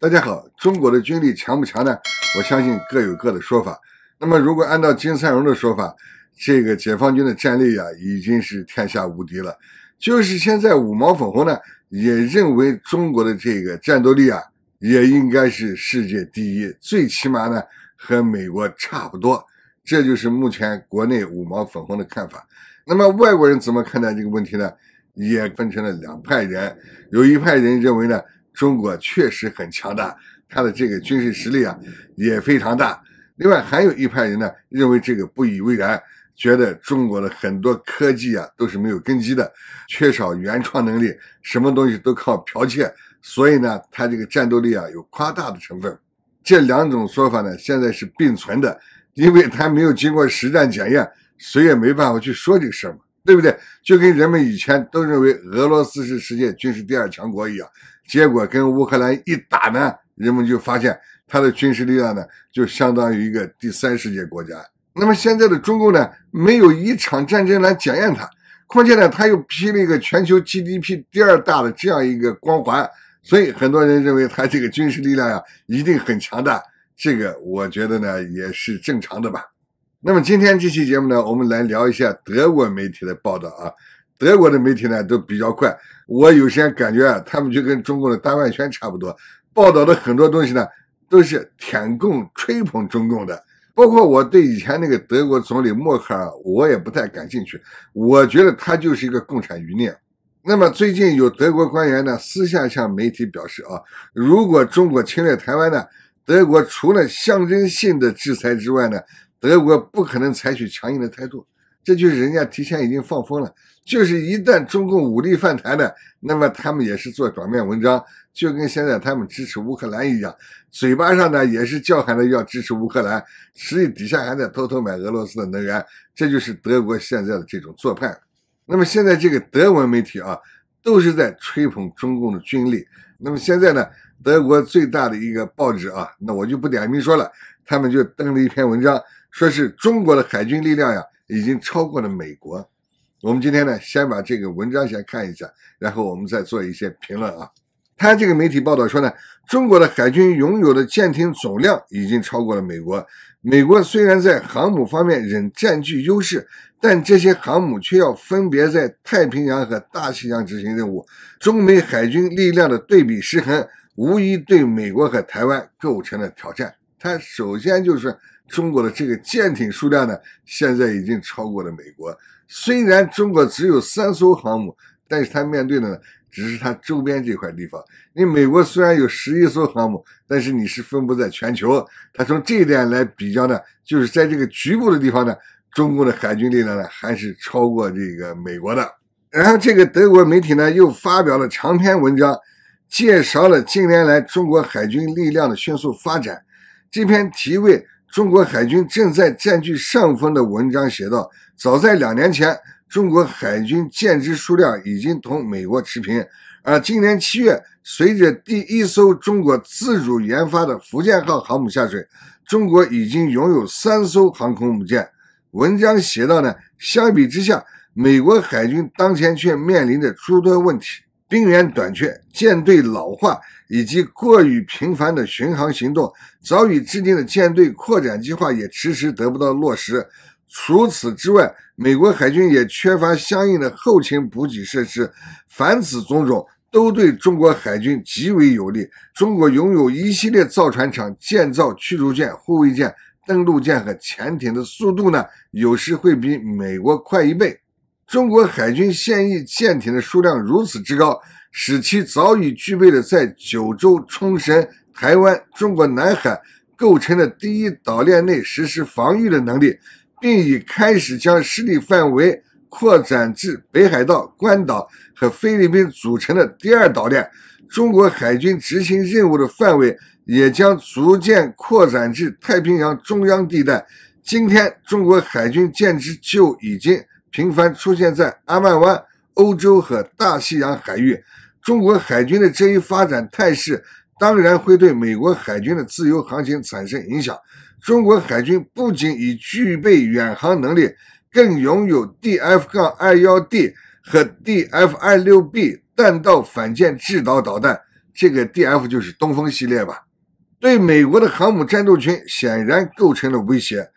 大家好，中国的军力强不强呢？我相信各有各的说法。那么，如果按照金三荣的说法，这个解放军的战力呀，已经是天下无敌了。就是现在五毛粉红呢，也认为中国的这个战斗力啊，也应该是世界第一，最起码呢和美国差不多。这就是目前国内五毛粉红的看法。那么外国人怎么看待这个问题呢？也分成了两派人，有一派人认为呢。中国确实很强大，他的这个军事实力啊也非常大。另外还有一派人呢，认为这个不以为然，觉得中国的很多科技啊都是没有根基的，缺少原创能力，什么东西都靠剽窃，所以呢，他这个战斗力啊有夸大的成分。这两种说法呢，现在是并存的，因为他没有经过实战检验，谁也没办法去说这个事儿嘛，对不对？就跟人们以前都认为俄罗斯是世界军事第二强国一样。结果跟乌克兰一打呢，人们就发现它的军事力量呢就相当于一个第三世界国家。那么现在的中共呢，没有一场战争来检验它，况且呢，他又披了一个全球 GDP 第二大的这样一个光环，所以很多人认为他这个军事力量呀一定很强大。这个我觉得呢也是正常的吧。那么今天这期节目呢，我们来聊一下德国媒体的报道啊。德国的媒体呢都比较快，我有些感觉啊，他们就跟中共的大外圈差不多，报道的很多东西呢都是舔共、吹捧中共的。包括我对以前那个德国总理默克尔，我也不太感兴趣，我觉得他就是一个共产余孽。那么最近有德国官员呢私下向媒体表示啊，如果中国侵略台湾呢，德国除了象征性的制裁之外呢，德国不可能采取强硬的态度。这就是人家提前已经放风了，就是一旦中共武力犯台的，那么他们也是做表面文章，就跟现在他们支持乌克兰一样，嘴巴上呢也是叫喊着要支持乌克兰，实际底下还在偷偷买俄罗斯的能源，这就是德国现在的这种做派。那么现在这个德文媒体啊，都是在吹捧中共的军力。那么现在呢，德国最大的一个报纸啊，那我就不点名说了，他们就登了一篇文章，说是中国的海军力量呀。已经超过了美国。我们今天呢，先把这个文章先看一下，然后我们再做一些评论啊。他这个媒体报道说呢，中国的海军拥有的舰艇总量已经超过了美国。美国虽然在航母方面仍占据优势，但这些航母却要分别在太平洋和大西洋执行任务。中美海军力量的对比失衡，无疑对美国和台湾构成了挑战。他首先就是。中国的这个舰艇数量呢，现在已经超过了美国。虽然中国只有三艘航母，但是它面对的呢，只是它周边这块地方。你美国虽然有十一艘航母，但是你是分布在全球。它从这一点来比较呢，就是在这个局部的地方呢，中国的海军力量呢还是超过这个美国的。然后这个德国媒体呢又发表了长篇文章，介绍了近年来中国海军力量的迅速发展。这篇题为。中国海军正在占据上风的文章写道：，早在两年前，中国海军舰只数量已经同美国持平，而今年七月，随着第一艘中国自主研发的“福建号”航母下水，中国已经拥有三艘航空母舰。文章写道：呢，相比之下，美国海军当前却面临着诸多问题。兵源短缺、舰队老化以及过于频繁的巡航行动，早已制定的舰队扩展计划也迟迟得不到落实。除此之外，美国海军也缺乏相应的后勤补给设施，凡此种种都对中国海军极为有利。中国拥有一系列造船厂，建造驱逐舰、护卫舰、登陆舰和潜艇的速度呢，有时会比美国快一倍。中国海军现役舰艇的数量如此之高，使其早已具备了在九州、冲绳、台湾、中国南海构成的第一岛链内实施防御的能力，并已开始将势力范围扩展至北海道、关岛和菲律宾组成的第二岛链。中国海军执行任务的范围也将逐渐扩展至太平洋中央地带。今天，中国海军舰只就已经。频繁出现在阿曼湾、欧洲和大西洋海域，中国海军的这一发展态势当然会对美国海军的自由航行产生影响。中国海军不仅已具备远航能力，更拥有 DF- 杠二幺 D 和 DF- 二六 B 弹道反舰制导导弹，这个 DF 就是东风系列吧？对美国的航母战斗群显然构成了威胁。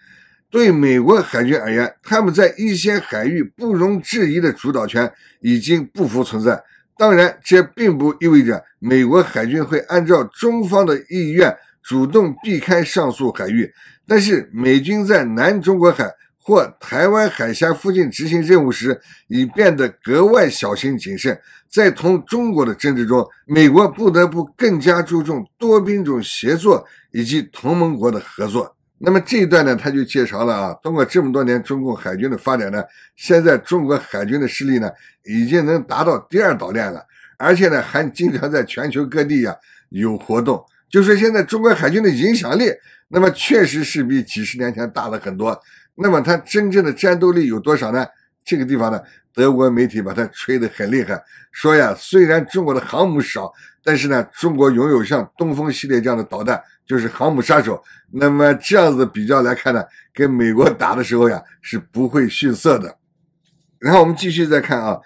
对美国海军而言，他们在一些海域不容置疑的主导权已经不复存在。当然，这并不意味着美国海军会按照中方的意愿主动避开上述海域。但是，美军在南中国海或台湾海峡附近执行任务时，已变得格外小心谨慎。在同中国的争执中，美国不得不更加注重多兵种协作以及同盟国的合作。那么这一段呢，他就介绍了啊，通过这么多年中国海军的发展呢，现在中国海军的势力呢，已经能达到第二岛链了，而且呢，还经常在全球各地呀有活动，就说现在中国海军的影响力，那么确实是比几十年前大了很多。那么它真正的战斗力有多少呢？这个地方呢，德国媒体把它吹得很厉害，说呀，虽然中国的航母少，但是呢，中国拥有像东风系列这样的导弹。就是航母杀手，那么这样子比较来看呢，跟美国打的时候呀是不会逊色的。然后我们继续再看啊，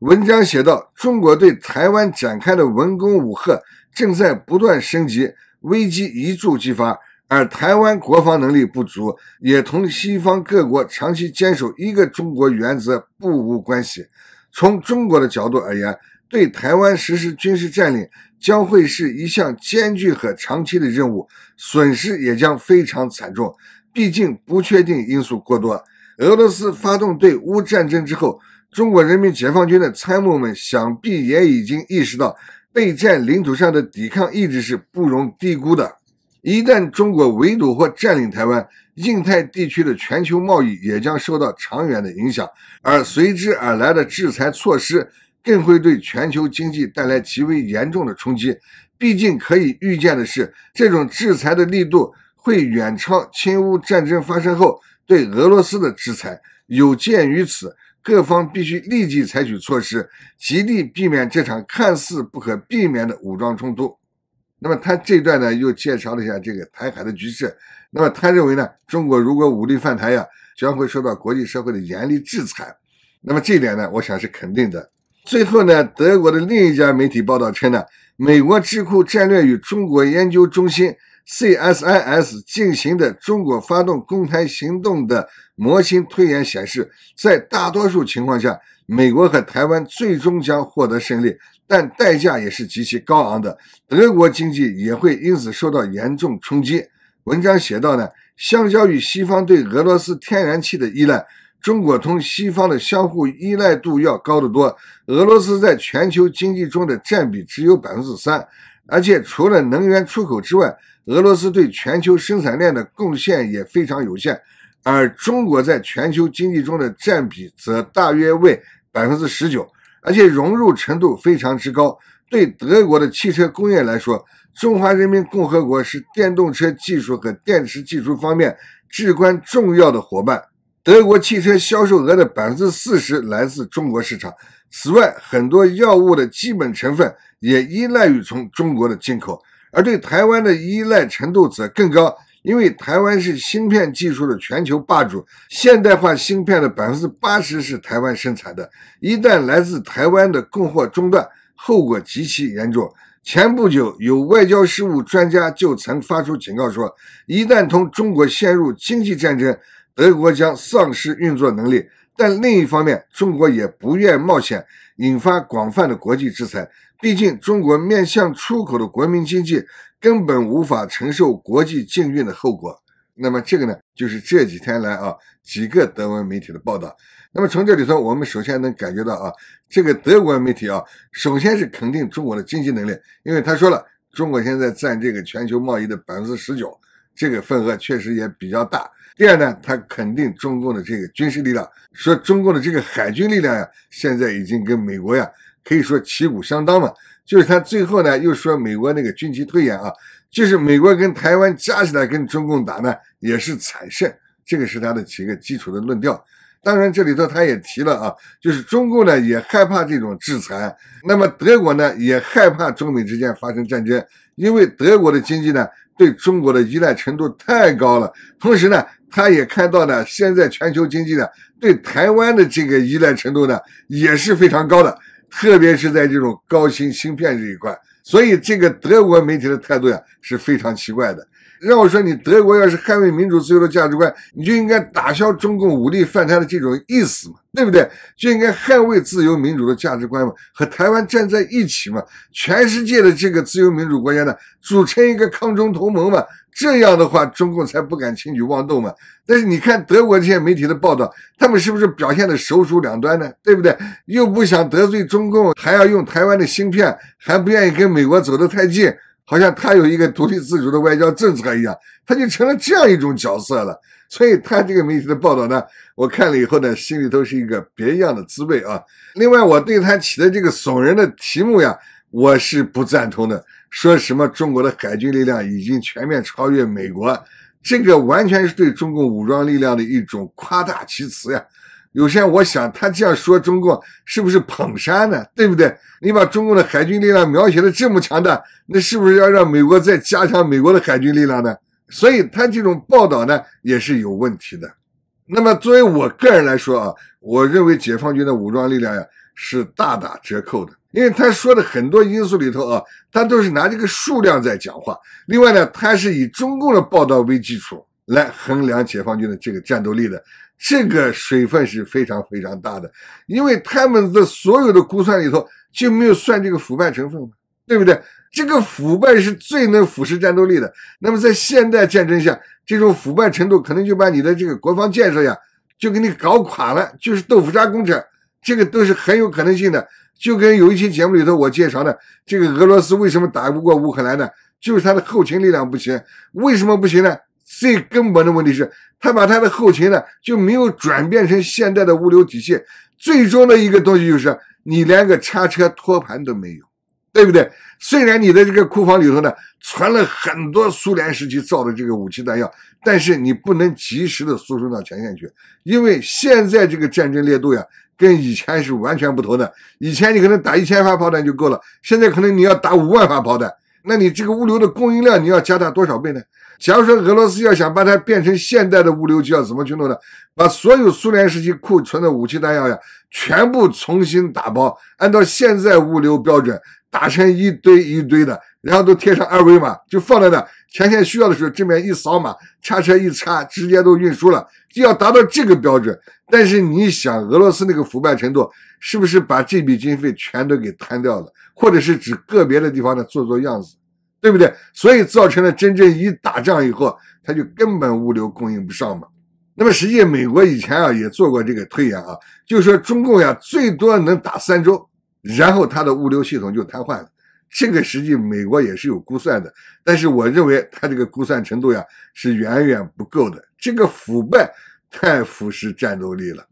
文章写到，中国对台湾展开的文攻武吓正在不断升级，危机一触即发，而台湾国防能力不足，也同西方各国长期坚守一个中国原则不无关系。从中国的角度而言，对台湾实施军事占领将会是一项艰巨和长期的任务，损失也将非常惨重。毕竟不确定因素过多。俄罗斯发动对乌战争之后，中国人民解放军的参谋们想必也已经意识到，备战领土上的抵抗意志是不容低估的。一旦中国围堵或占领台湾，印太地区的全球贸易也将受到长远的影响，而随之而来的制裁措施更会对全球经济带来极为严重的冲击。毕竟可以预见的是，这种制裁的力度会远超侵乌战争发生后对俄罗斯的制裁。有鉴于此，各方必须立即采取措施，极力避免这场看似不可避免的武装冲突。那么他这段呢又介绍了一下这个台海的局势。那么他认为呢，中国如果武力犯台呀，将会受到国际社会的严厉制裁。那么这一点呢，我想是肯定的。最后呢，德国的另一家媒体报道称呢，美国智库战略与中国研究中心 （CSIS） 进行的中国发动公开行动的模型推演显示，在大多数情况下，美国和台湾最终将获得胜利。但代价也是极其高昂的，德国经济也会因此受到严重冲击。文章写道呢，相较于西方对俄罗斯天然气的依赖，中国同西方的相互依赖度要高得多。俄罗斯在全球经济中的占比只有百分之三，而且除了能源出口之外，俄罗斯对全球生产链的贡献也非常有限。而中国在全球经济中的占比则大约为百分之十九。而且融入程度非常之高，对德国的汽车工业来说，中华人民共和国是电动车技术和电池技术方面至关重要的伙伴。德国汽车销售额的百分之四十来自中国市场。此外，很多药物的基本成分也依赖于从中国的进口，而对台湾的依赖程度则更高。因为台湾是芯片技术的全球霸主，现代化芯片的百分之八十是台湾生产的。一旦来自台湾的供货中断，后果极其严重。前不久，有外交事务专家就曾发出警告说，一旦同中国陷入经济战争，德国将丧失运作能力。但另一方面，中国也不愿冒险引发广泛的国际制裁，毕竟中国面向出口的国民经济。根本无法承受国际禁运的后果。那么这个呢，就是这几天来啊几个德文媒体的报道。那么从这里头，我们首先能感觉到啊，这个德国媒体啊，首先是肯定中国的经济能力，因为他说了，中国现在占这个全球贸易的百分之十九，这个份额确实也比较大。第二呢，他肯定中共的这个军事力量，说中共的这个海军力量呀，现在已经跟美国呀。可以说旗鼓相当嘛，就是他最后呢又说美国那个军旗退演啊，就是美国跟台湾加起来跟中共打呢也是惨胜，这个是他的几个基础的论调。当然这里头他也提了啊，就是中共呢也害怕这种制裁，那么德国呢也害怕中美之间发生战争，因为德国的经济呢对中国的依赖程度太高了，同时呢他也看到呢现在全球经济呢对台湾的这个依赖程度呢也是非常高的。特别是在这种高新芯片这一块，所以这个德国媒体的态度呀是非常奇怪的。让我说你德国要是捍卫民主自由的价值观，你就应该打消中共武力犯台的这种意思嘛，对不对？就应该捍卫自由民主的价值观嘛，和台湾站在一起嘛，全世界的这个自由民主国家呢，组成一个抗中同盟嘛，这样的话中共才不敢轻举妄动嘛。但是你看德国这些媒体的报道，他们是不是表现的首鼠两端呢？对不对？又不想得罪中共，还要用台湾的芯片，还不愿意跟美国走得太近。好像他有一个独立自主的外交政策一样，他就成了这样一种角色了。所以他这个媒体的报道呢，我看了以后呢，心里头是一个别样的滋味啊。另外，我对他起的这个耸人的题目呀，我是不赞同的。说什么中国的海军力量已经全面超越美国，这个完全是对中共武装力量的一种夸大其词呀。有些我想，他这样说，中共是不是捧杀呢？对不对？你把中共的海军力量描写的这么强大，那是不是要让美国再加强美国的海军力量呢？所以他这种报道呢，也是有问题的。那么作为我个人来说啊，我认为解放军的武装力量呀是大打折扣的，因为他说的很多因素里头啊，他都是拿这个数量在讲话。另外呢，他是以中共的报道为基础来衡量解放军的这个战斗力的。这个水分是非常非常大的，因为他们的所有的估算里头就没有算这个腐败成分嘛，对不对？这个腐败是最能腐蚀战斗力的。那么在现代战争下，这种腐败程度可能就把你的这个国防建设呀，就给你搞垮了，就是豆腐渣工程，这个都是很有可能性的。就跟有一期节目里头我介绍的，这个俄罗斯为什么打不过乌克兰呢？就是他的后勤力量不行，为什么不行呢？最根本的问题是他把他的后勤呢就没有转变成现代的物流体系，最终的一个东西就是你连个叉车托盘都没有，对不对？虽然你的这个库房里头呢存了很多苏联时期造的这个武器弹药，但是你不能及时的输送到前线去，因为现在这个战争烈度呀跟以前是完全不同的。以前你可能打一千发炮弹就够了，现在可能你要打五万发炮弹，那你这个物流的供应量你要加大多少倍呢？假如说俄罗斯要想把它变成现代的物流机，要怎么去弄呢？把所有苏联时期库存的武器弹药呀，全部重新打包，按照现在物流标准打成一堆一堆的，然后都贴上二维码，就放在那，前线需要的时候正面一扫码，叉车一叉，直接都运输了。就要达到这个标准，但是你想，俄罗斯那个腐败程度，是不是把这笔经费全都给贪掉了，或者是指个别的地方呢？做做样子。对不对？所以造成了真正一打仗以后，他就根本物流供应不上嘛。那么实际美国以前啊也做过这个推演啊，就是说中共呀最多能打三周，然后他的物流系统就瘫痪了。这个实际美国也是有估算的，但是我认为他这个估算程度呀是远远不够的。这个腐败太腐蚀战斗力了。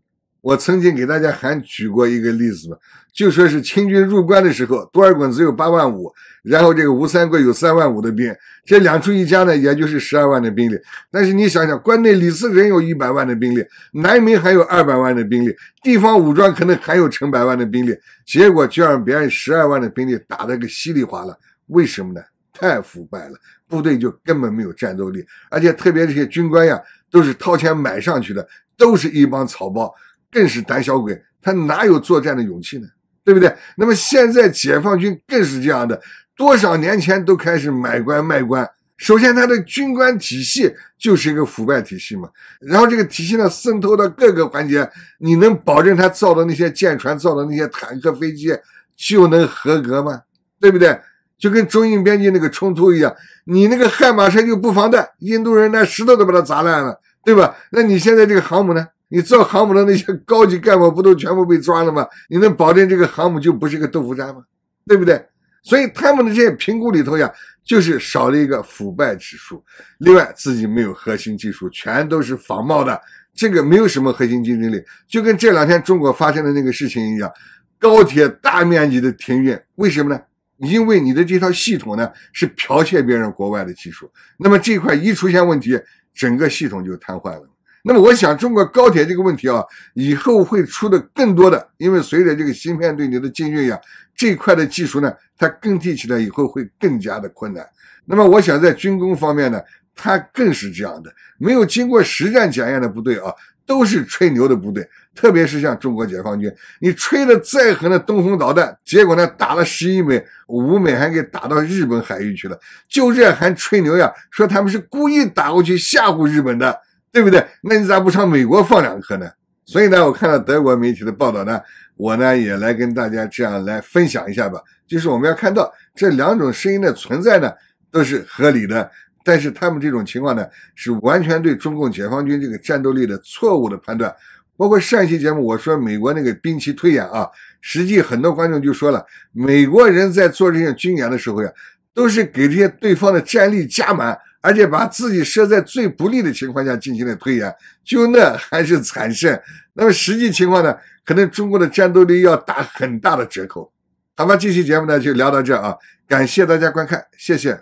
我曾经给大家还举过一个例子吧，就说是清军入关的时候，多尔衮只有八万五，然后这个吴三桂有三万五的兵，这两处一加呢，也就是十二万的兵力。但是你想想，关内李自成有一百万的兵力，南明还有二百万的兵力，地方武装可能还有成百万的兵力，结果就让别人十二万的兵力打了个稀里哗啦。为什么呢？太腐败了，部队就根本没有战斗力，而且特别这些军官呀，都是掏钱买上去的，都是一帮草包。更是胆小鬼，他哪有作战的勇气呢？对不对？那么现在解放军更是这样的，多少年前都开始买官卖官。首先，他的军官体系就是一个腐败体系嘛。然后这个体系呢渗透到各个环节，你能保证他造的那些舰船、造的那些坦克、飞机就能合格吗？对不对？就跟中印边境那个冲突一样，你那个悍马车就不防弹，印度人那石头都把它砸烂了，对吧？那你现在这个航母呢？你造航母的那些高级干部不都全部被抓了吗？你能保证这个航母就不是个豆腐渣吗？对不对？所以他们的这些评估里头呀，就是少了一个腐败指数。另外，自己没有核心技术，全都是仿冒的，这个没有什么核心竞争力。就跟这两天中国发生的那个事情一样，高铁大面积的停运，为什么呢？因为你的这套系统呢是剽窃别人国外的技术，那么这块一出现问题，整个系统就瘫痪了。那么我想，中国高铁这个问题啊，以后会出的更多的，因为随着这个芯片对你的禁运呀，这一块的技术呢，它更替起来以后会更加的困难。那么我想，在军工方面呢，它更是这样的，没有经过实战检验的部队啊，都是吹牛的部队。特别是像中国解放军，你吹的再狠的东风导弹，结果呢打了十一枚，五枚还给打到日本海域去了，就这还吹牛呀，说他们是故意打过去吓唬日本的。对不对？那你咋不上美国放两颗呢？所以呢，我看到德国媒体的报道呢，我呢也来跟大家这样来分享一下吧。就是我们要看到这两种声音的存在呢，都是合理的。但是他们这种情况呢，是完全对中共解放军这个战斗力的错误的判断。包括上一期节目我说美国那个兵棋推演啊，实际很多观众就说了，美国人在做这些军演的时候呀，都是给这些对方的战力加满。而且把自己设在最不利的情况下进行了推演，就那还是惨胜。那么实际情况呢？可能中国的战斗力要打很大的折扣。好吧，这期节目呢就聊到这啊，感谢大家观看，谢谢。